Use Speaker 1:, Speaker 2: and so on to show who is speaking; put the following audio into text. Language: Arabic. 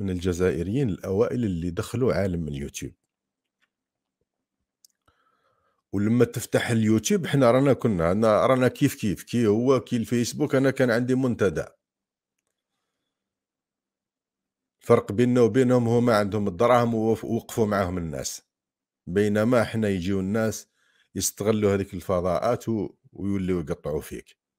Speaker 1: من الجزائريين الاوائل اللي دخلوا عالم اليوتيوب ولما تفتح اليوتيوب حنا رانا كنا أنا رانا كيف كيف كي هو كي الفيسبوك انا كان عندي منتدى الفرق بيننا وبينهم هما عندهم الدراهم ووقفوا معاهم الناس بينما حنا يجيو الناس يستغلوا هذيك الفضاءات ويوليو يقطعوا فيك